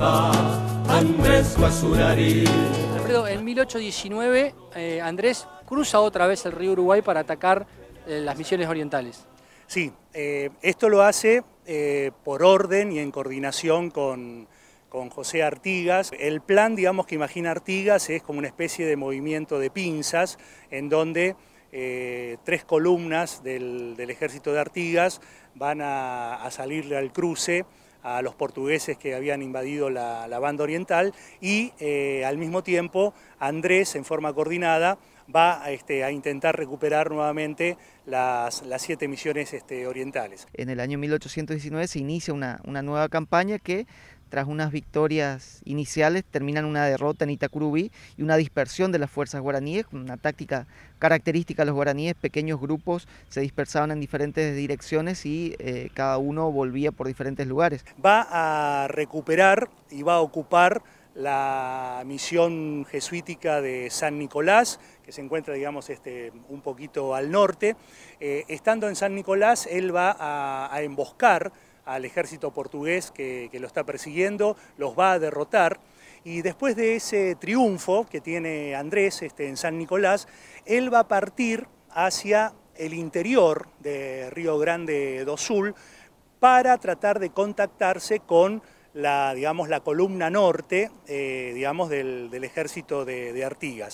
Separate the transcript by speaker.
Speaker 1: va, Andrés Alfredo,
Speaker 2: en 1819 eh, Andrés cruza otra vez el río Uruguay para atacar eh, las misiones orientales. Sí, eh, esto lo hace por orden y en coordinación
Speaker 1: con, José Artigas. El plan, digamos, que imagina Artigas es como una especie de movimiento de pinzas en donde tres columnas del, ejército de Artigas van a, a salirle al cruce a los portugueses que habían invadido la, banda oriental y eh, al mismo tiempo Andrés, en forma coordinada, va a, este, a intentar recuperar nuevamente las, siete misiones este, orientales.
Speaker 3: En el año 1819 se inicia una, una nueva campaña que tras unas victorias iniciales, terminan una derrota en Itacurubí y una dispersión de las fuerzas guaraníes, una táctica característica de los guaraníes, pequeños grupos se dispersaban en diferentes direcciones y eh, cada uno volvía por diferentes lugares.
Speaker 1: Va a recuperar y va a ocupar la misión jesuítica de San Nicolás, que se encuentra, digamos, este, un poquito al norte. Eh, estando en San Nicolás, él va a emboscar al ejército portugués que, lo está persiguiendo, los va a derrotar. Y después de ese triunfo que tiene Andrés este, en San Nicolás, él va a partir hacia el interior de Río Grande do Sul para tratar de contactarse con la, digamos, la columna norte eh, digamos, del, ejército de Artigas.